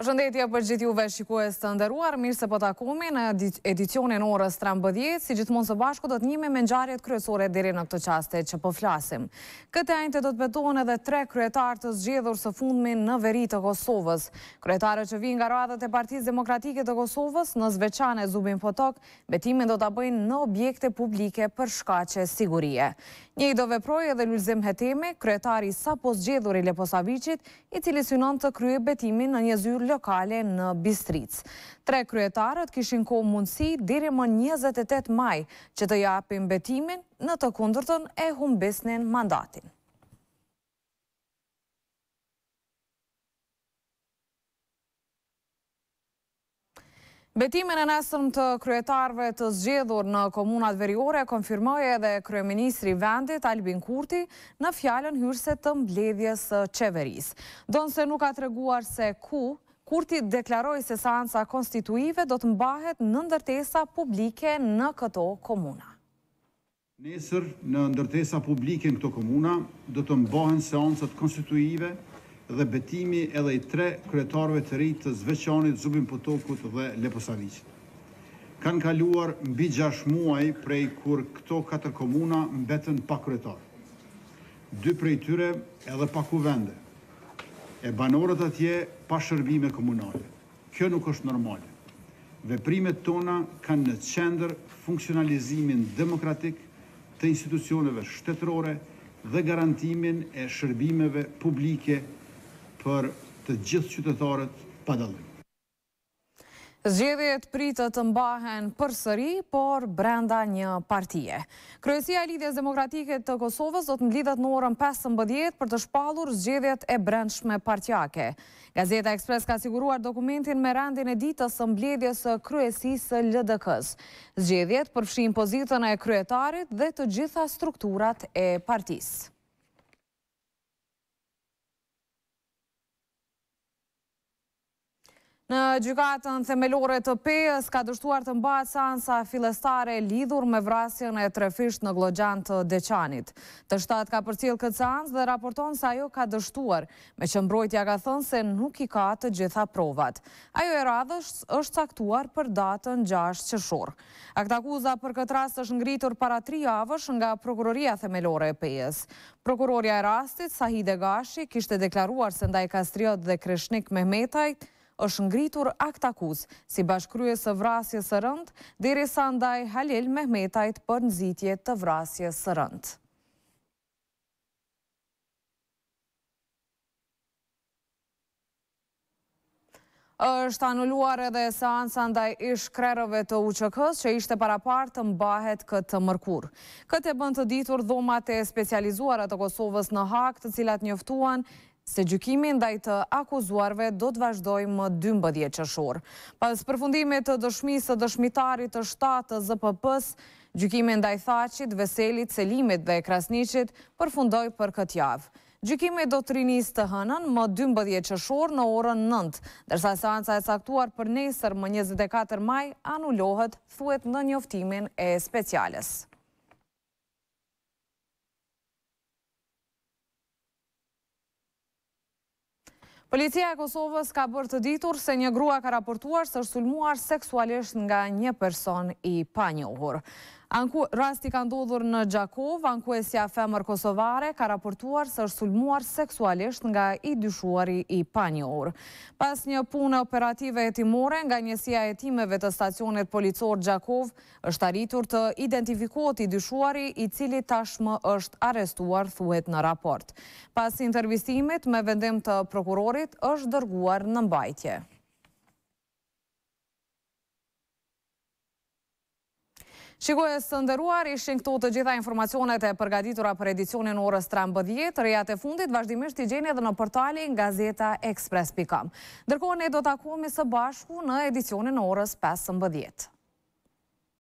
Shëndetja për gjithë juve shikues të ndëruar, mirë se pëtë po akumi në edicionin orës 13, si gjithmonë së bashku do të njime me nxarjet kryesore diri në këtë qaste që po flasim. Këte të do të betohen edhe tre kryetarë të zgjedhur së fundmin në veri të Kosovës. Kryetarë që vinë nga radhët e partiz demokratike të Kosovës në zveçane zubin potok, betimin do të bëjnë në objekte publike për shkace sigurie. Një i do veproj edhe lullzim hetemi, kryetari sa posgjedhur i Leposavicit, i cili synon të kry lokale në Bistric. Tre kryetarët kishin ko mundësi diri më 28 maj që të japim betimin në të kundërton e humbesnin mandatin. Betimin e nësëm të kryetarve të zgjedhur në komunat veriore konfirmoj edhe kryeministri vendit Albin Kurti në fjallën hyrse të mbledhjes qeveris. Donë se nuk ka të reguar se ku Kurti deklaroj se seansa konstituive do të mbahet në ndërtesa publike në këto komuna. Nesër në ndërtesa publike në këto komuna do të mbahen seansat konstituive dhe betimi edhe i tre kretarve të rritë të zveqanit, zubin potokut dhe leposavicit. Kanë kaluar mbi gjash muaj prej kur këto katër komuna mbetën pa kretarë. Dy prej tyre edhe pa kuvende e banorët atje pa shërbime komunale. Kjo nuk është normale. Veprimet tona kanë në qender funksionalizimin demokratik të institucioneve shtetërore dhe garantimin e shërbimeve publike për të gjithë qytetarët pa dalim. Zgjedhjet pritet të mbahen përsëri, por brenda një partie. Kryesia e Lidhjes Demokratike të Kosovës do të mblidhet në orën 15 për të shpallur zgjedhjet e brendshme partjake. Gazeta Express ka siguruar dokumentin me rendin e ditës të mbledhjes së kryesisë së LDK-s. Zgjedhjet përfshim pozicionin e kryetarit dhe të gjitha strukturat e partisë. Në gjykatën themelore të pejës, ka dështuar të mba atë sansa filestare lidhur me vrasjën e trefisht në glogjan të deqanit. Të shtatë ka përcil këtë sans dhe raporton se ajo ka dështuar, me që mbrojtja ka thënë se nuk i ka të gjitha provat. Ajo e radhës është caktuar për datën 6 qëshor. A akuza për këtë rast është ngritur para tri avësh nga prokuroria themelore e pejës. Prokuroria e rastit, Sahide Gashi, kishte deklaruar se ndaj Kastriot dhe Kresh është ngritur akt akuz si bashkrye së vrasje së rënd, dhere sa ndaj Halil Mehmetajt për nëzitje të vrasje së rënd. është anulluar edhe se ansa ndaj ish krerëve të uqëkës që ishte para partë të mbahet këtë mërkur. Këtë e bënd të ditur dhomate specializuarat të Kosovës në hak të cilat njëftuan se gjykimi ndaj të akuzuarve do të vazhdoj më 12 qëshor. Pas përfundimit të dëshmisë të dëshmitarit të shtatë të zpp gjykimi ndaj thacit, veselit, selimit dhe krasnicit përfundoj për këtë javë. Gjykimi do të rinis të hënën më 12 qëshor në orën nëndë, dërsa seansa e saktuar për nesër më 24 maj anullohet thuet në njoftimin e speciales. Policia e Kosovës ka bërë të ditur se një grua ka raportuar së është sulmuar seksualisht nga një person i panjohur. Anku rasti ka ndodhur në Gjakov, anku femër Kosovare ka raportuar së është sulmuar seksualisht nga i dyshuari i panjohur. Pas një punë operative e timore nga njësia e timeve të stacionet policor Gjakov është arritur të identifikot i dyshuari i cili tashmë është arestuar, thuhet në raport. Pas intervistimit me vendim të prokurorit është dërguar në mbajtje. Shikoj e së ndëruar, ishin këtu të gjitha informacionet e përgaditura për edicionin orës 13, rëjat e fundit vazhdimisht i gjeni edhe në portalin Gazeta Express.com. Ndërkone do të akumi së bashku në edicionin orës 15.